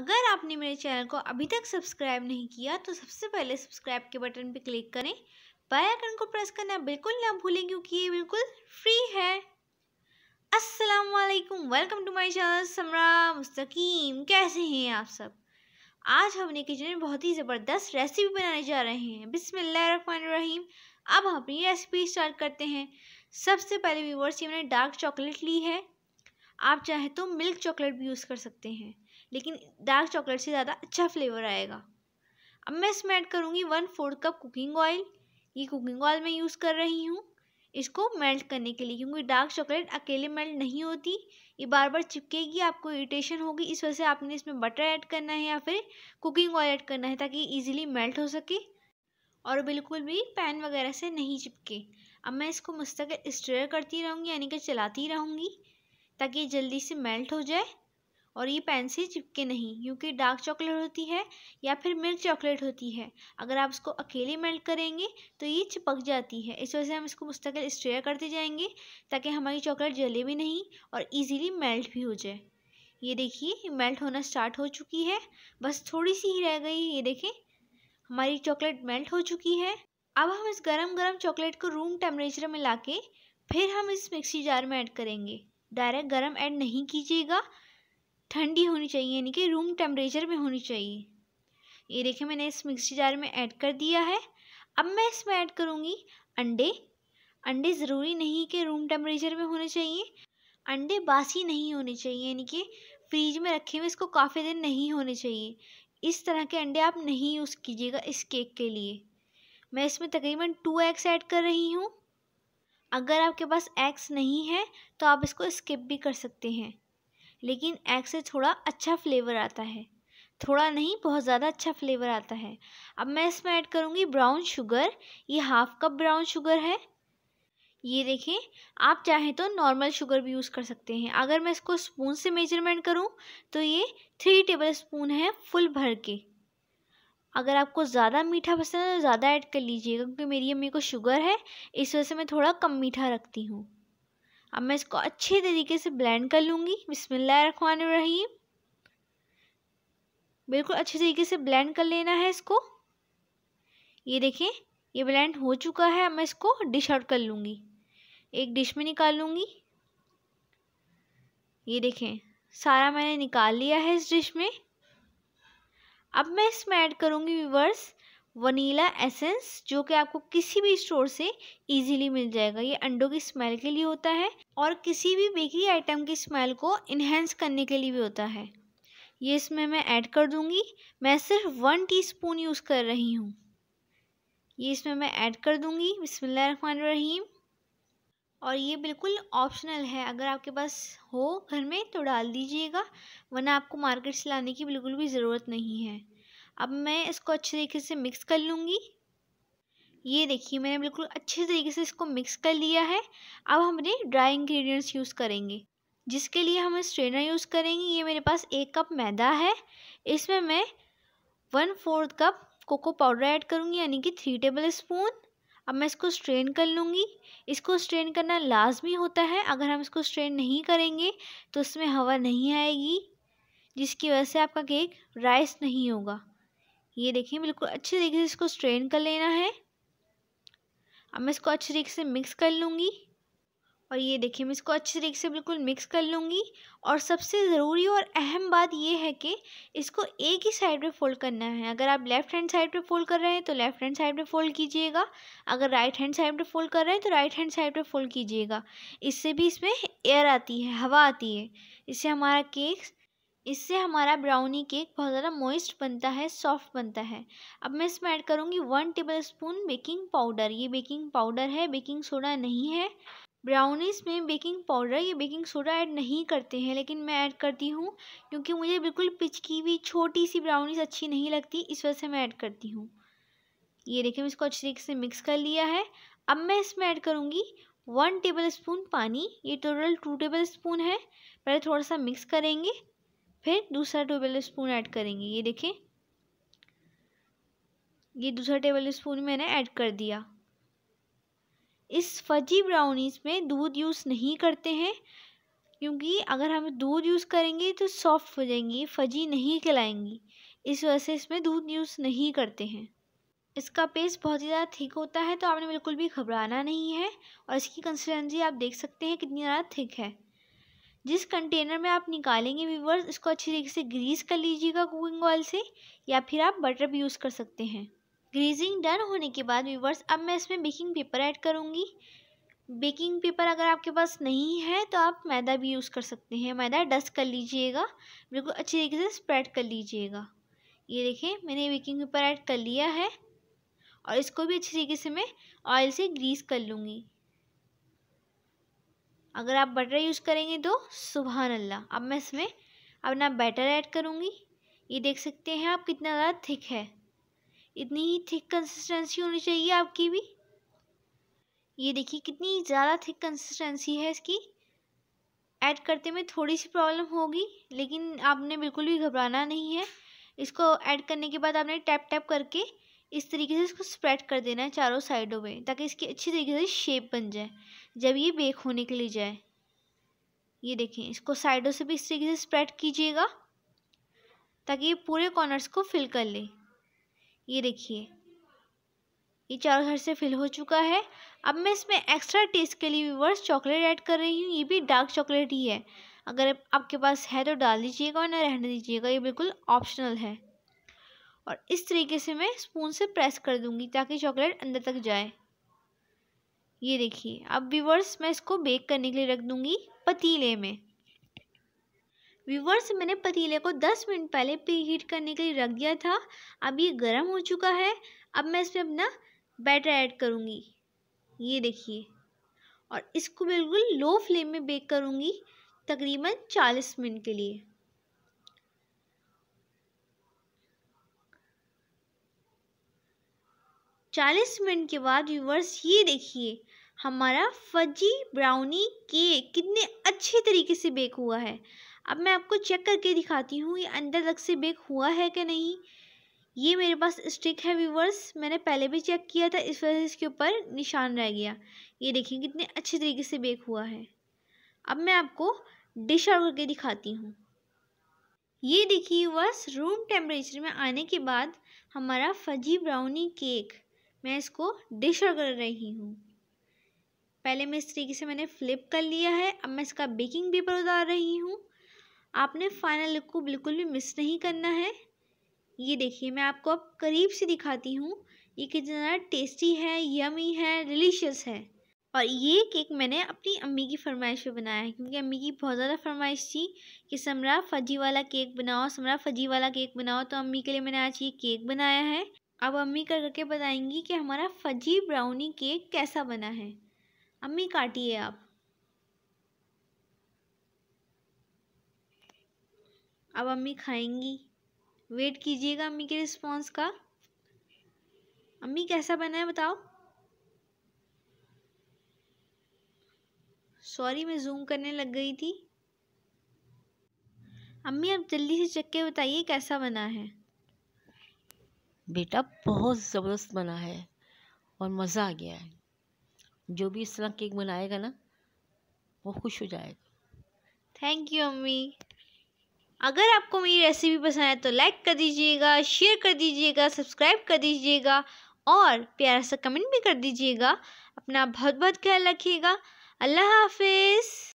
अगर आपने मेरे चैनल को अभी तक सब्सक्राइब नहीं किया तो सबसे पहले सब्सक्राइब के बटन पर क्लिक करें बेल आइकन को प्रेस करना बिल्कुल ना भूलें क्योंकि ये बिल्कुल फ्री है अस्सलाम वालेकुम welcome to my channel Samra Mustaqeem कैसे हैं आप सब आज हम अपने किचन में बहुत ही ज़बरदस्त रेसिपी बनाने जा रहे हैं बिसमीम अब हम अपनी रेसिपी स्टार्ट करते हैं सबसे पहले व्यूवर्स ये मैंने डार्क चॉकलेट ली है आप चाहे तो मिल्क चॉकलेट भी यूज़ कर सकते हैं लेकिन डार्क चॉकलेट से ज़्यादा अच्छा फ्लेवर आएगा अब मैं इसमें ऐड करूँगी one fourth cup cooking oil ये कुकिंग ऑयल मैं यूज़ कर रही हूँ इसको मेल्ट करने के लिए क्योंकि डार्क चॉकलेट अकेले मेल्ट नहीं होती ये बार बार चिपकेगी आपको इरिटेशन होगी इस वजह से आपने इसमें बटर ऐड करना है या फिर कुकिंग ऑयल ऐड करना है ताकि ईजिली मेल्ट हो सके और बिल्कुल भी पैन वगैरह से नहीं चिपके अब मैं इसको मुस्तक स्ट्रेयर करती रहूँगी यानी कि चलाती रहूँगी ताकि ये जल्दी से मेल्ट हो जाए और ये पेन से चिपके नहीं क्योंकि डार्क चॉकलेट होती है या फिर मिल्क चॉकलेट होती है अगर आप इसको अकेले मेल्ट करेंगे तो ये चिपक जाती है इस वजह से हम इसको मुस्तकिल स्ट्रेयर करते जाएंगे ताकि हमारी चॉकलेट जले भी नहीं और ईज़िली मेल्ट भी हो जाए ये देखिए मेल्ट होना स्टार्ट हो चुकी है बस थोड़ी सी ही रह गई ये देखें हमारी चॉकलेट मेल्ट हो चुकी है अब हम इस गरम गरम चॉकलेट को रूम टेम्परेचर में ला के फिर हम इस मिक्सी जार में ऐड करेंगे डायरेक्ट गरम ऐड नहीं कीजिएगा ठंडी होनी चाहिए यानी कि रूम टेम्परेचर में होनी चाहिए ये देखिए मैंने इस मिक्सी जार में ऐड कर दिया है अब मैं इसमें ऐड करूँगी अंडे अंडे ज़रूरी नहीं कि रूम टेम्परेचर में होने चाहिए अंडे बासी नहीं होने चाहिए यानी कि फ्रिज में रखे हुए इसको काफ़ी दिन नहीं होने चाहिए इस तरह के अंडे आप नहीं यूज़ कीजिएगा इस केक के लिए मैं इसमें तकरीबन टू एग्स ऐड कर रही हूँ अगर आपके पास एग्स नहीं है तो आप इसको स्किप भी कर सकते हैं लेकिन एग से थोड़ा अच्छा फ्लेवर आता है थोड़ा नहीं बहुत ज़्यादा अच्छा फ्लेवर आता है अब मैं इसमें ऐड करूँगी ब्राउन शुगर ये हाफ कप ब्राउन शुगर है ये देखें आप चाहें तो नॉर्मल शुगर भी यूज़ कर सकते हैं अगर मैं इसको स्पून से मेजरमेंट करूँ तो ये थ्री टेबल स्पून है फुल भर के अगर आपको ज़्यादा मीठा पसंद है तो ज़्यादा ऐड कर लीजिएगा क्योंकि मेरी अम्मी को शुगर है इस वजह से मैं थोड़ा कम मीठा रखती हूँ अब मैं इसको अच्छे तरीके से ब्लेंड कर लूँगी बिसमान रखमान रहीम बिल्कुल अच्छे तरीके से ब्लेंड कर लेना है इसको ये देखें ये ब्लेंड हो चुका है अब मैं इसको डिश आउट कर लूँगी एक डिश में निकाल लूँगी ये देखें सारा मैंने निकाल लिया है इस डिश में अब मैं इसमें ऐड करूँगी विवर्स वनीला एसेंस जो कि आपको किसी भी स्टोर से इजीली मिल जाएगा ये अंडों की स्मेल के लिए होता है और किसी भी बेकरी आइटम की स्मेल को इन्हेंस करने के लिए भी होता है ये इसमें मैं ऐड कर दूँगी मैं सिर्फ वन टीस्पून यूज़ कर रही हूँ ये इसमें मैं ऐड कर दूँगी रहीम और ये बिल्कुल ऑप्शनल है अगर आपके पास हो घर में तो डाल दीजिएगा वरना आपको मार्केट से लाने की बिल्कुल भी ज़रूरत नहीं है अब मैं इसको अच्छे तरीके से मिक्स कर लूँगी ये देखिए मैंने बिल्कुल अच्छे तरीके से इसको मिक्स कर लिया है अब हमने ड्राई इंग्रेडिएंट्स यूज़ करेंगे जिसके लिए हम स्ट्रेनर यूज़ करेंगे ये मेरे पास एक कप मैदा है इसमें मैं one fourth cup cocoa powder add करूँगी यानी कि थ्री टेबल स्पून अब मैं इसको स्ट्रेन कर लूँगी इसको स्ट्रेन करना लाजमी होता है अगर हम इसको स्ट्रेन नहीं करेंगे तो उसमें हवा नहीं आएगी जिसकी वजह से आपका केक राइस नहीं होगा ये देखिए बिल्कुल अच्छे तरीके से इसको स्ट्रेन कर लेना है अब मैं इसको अच्छे तरीके से मिक्स कर लूँगी और ये देखिए मैं इसको अच्छे तरीके से बिल्कुल मिक्स कर लूँगी और सबसे ज़रूरी और अहम बात ये है कि इसको एक ही साइड पे फोल्ड करना है अगर आप लेफ़्ट हैंड साइड पे फोल्ड कर रहे हैं तो लेफ़्ट हैंड साइड पे फोल्ड कीजिएगा अगर राइट हैंड साइड पे फोल्ड कर रहे हैं तो राइट हैंड साइड पे फोल्ड कीजिएगा इससे भी इसमें एयर आती है हवा आती है इससे हमारा केक्स इससे हमारा ब्राउनी केक बहुत ज़्यादा मॉइस्ट बनता है सॉफ्ट बनता है अब मैं इसमें ऐड करूँगी one tablespoon baking powder ये बेकिंग पाउडर है बेकिंग सोडा नहीं है ब्राउनीज़ में बेकिंग पाउडर या बेकिंग सोडा ऐड नहीं करते हैं लेकिन मैं ऐड करती हूँ क्योंकि मुझे बिल्कुल पिचकी हुई छोटी सी ब्राउनीज़ अच्छी नहीं लगती इस वजह से मैं ऐड करती हूँ ये देखिए मैं इसको अच्छे तरीके से मिक्स कर लिया है अब मैं इसमें ऐड करूँगी वन टेबल स्पून पानी ये टोटल टू टेबल स्पून है पहले थोड़ा सा मिक्स करेंगे फिर दूसरा टेबल स्पून ऐड करेंगे ये देखें ये दूसरा टेबल स्पून मैंने ऐड कर दिया इस फजी ब्राउनीज़ में दूध यूज़ नहीं करते हैं क्योंकि अगर हम दूध यूज़ करेंगे तो सॉफ्ट हो जाएंगी फजी नहीं खिलाएंगी इस वजह से इसमें दूध यूज़ नहीं करते हैं इसका पेस्ट बहुत ही ज़्यादा थिक होता है तो आपने बिल्कुल भी घबराना नहीं है और इसकी कंसिस्टेंसी आप देख सकते हैं कितनी ज़्यादा थिक है जिस कंटेनर में आप निकालेंगे वीवर्स इसको अच्छी तरीके से ग्रीस कर लीजिएगा कुकिंग ऑयल से या फिर आप बटर भी यूज़ कर सकते हैं ग्रीजिंग डन होने के बाद वीवर्स अब मैं इसमें बेकिंग पेपर ऐड करूँगी बेकिंग पेपर अगर आपके पास नहीं है तो आप मैदा भी यूज़ कर सकते हैं मैदा डस्ट कर लीजिएगा बिल्कुल अच्छी तरीके से स्प्रेड कर लीजिएगा ये देखें मैंने बेकिंग पेपर ऐड कर लिया है और इसको भी अच्छी तरीके से मैं ऑयल से ग्रीस कर लूँगी अगर आप बटर यूज़ करेंगे तो सुबह अल्लाह अब मैं इसमें अपना बैटर ऐड करूँगी ये देख सकते हैं आप कितना ज़्यादा थिक है इतनी ही थिक कंसिस्टेंसी होनी चाहिए आपकी भी ये देखिए कितनी ज़्यादा थिक कंसिस्टेंसी है इसकी ऐड करते में थोड़ी सी प्रॉब्लम होगी लेकिन आपने बिल्कुल भी घबराना नहीं है इसको ऐड करने के बाद आपने टैप टैप करके इस तरीके से इसको स्प्रेड कर देना है चारों साइडों में ताकि इसकी अच्छी तरीके से शेप बन जाए जब ये बेक होने के लिए जाए ये देखें इसको साइडों से भी इस तरीके से स्प्रेड कीजिएगा ताकि ये पूरे कॉर्नर्स को फिल कर ले ये देखिए ये चारों साइड से फिल हो चुका है अब मैं इसमें एक्स्ट्रा टेस्ट के लिए व्यूवर्स चॉकलेट ऐड कर रही हूँ ये भी डार्क चॉकलेट ही है अगर आपके पास है तो डाल दीजिएगा और ना रहने दीजिएगा ये बिल्कुल ऑप्शनल है और इस तरीके से मैं स्पून से प्रेस कर दूंगी ताकि चॉकलेट अंदर तक जाए ये देखिए अब व्यूवर्स मैं इसको बेक करने के लिए रख दूंगी पतीले में व्यूवर्स मैंने पतीले को 10 मिनट पहले प्री हीट करने के लिए रख दिया था अब ये गर्म हो चुका है अब मैं इसमें अपना बैटर ऐड करूँगी ये देखिए और इसको बिल्कुल लो फ्लेम में बेक करूँगी तकरीबन 40 मिनट के लिए चालीस मिनट के बाद व्यूवर्स ये देखिए हमारा फजी ब्राउनी केक कितने अच्छे तरीके से बेक हुआ है अब मैं आपको चेक करके दिखाती हूँ ये अंदर तक से बेक हुआ है कि नहीं ये मेरे पास स्टिक है व्यूवर्स मैंने पहले भी चेक किया था इस वजह से इसके ऊपर निशान रह गया ये देखिए कितने अच्छे तरीके से बेक हुआ है अब मैं आपको डिश आउट करके दिखाती हूँ ये देखिए व्यूवर्स रूम टेम्परेचर में आने के बाद हमारा फजी ब्राउनी केक मैं इसको डिशर कर रही हूँ पहले मैं इस तरीके से मैंने फ्लिप कर लिया है अब मैं इसका बेकिंग पेपर उतार रही हूँ आपने फाइनल लुक को बिल्कुल भी मिस नहीं करना है ये देखिए मैं आपको अब करीब से दिखाती हूँ ये कितना टेस्टी है यमी है डिलीशियस है और ये केक मैंने अपनी अम्मी की फरमाइश पर बनाया है क्योंकि अम्मी की बहुत ज़्यादा फरमाइश थी कि समरा फजी वाला केक बनाओ समरा फजी वाला केक बनाओ तो अम्मी के लिए मैंने आज ये केक बनाया है अब अम्मी करके बताएंगी कि हमारा फजी ब्राउनी केक कैसा बना है अम्मी काटिए आप अब अम्मी खाएंगी वेट कीजिएगा अम्मी के रिस्पॉन्स का अम्मी कैसा बना है बताओ सॉरी मैं जूम करने लग गई थी अम्मी आप जल्दी से चक्के के बताइए कैसा बना है बेटा बहुत ज़बरदस्त बना है और मज़ा आ गया है जो भी इस तरह केक बनाएगा ना वो खुश हो जाएगा थैंक यू अम्मी अगर आपको मेरी रेसिपी पसंद आए तो लाइक कर दीजिएगा शेयर कर दीजिएगा सब्सक्राइब कर दीजिएगा और प्यारा सा कमेंट भी कर दीजिएगा अपना बहुत बहुत ख्याल रखिएगा अल्लाह हाफिज़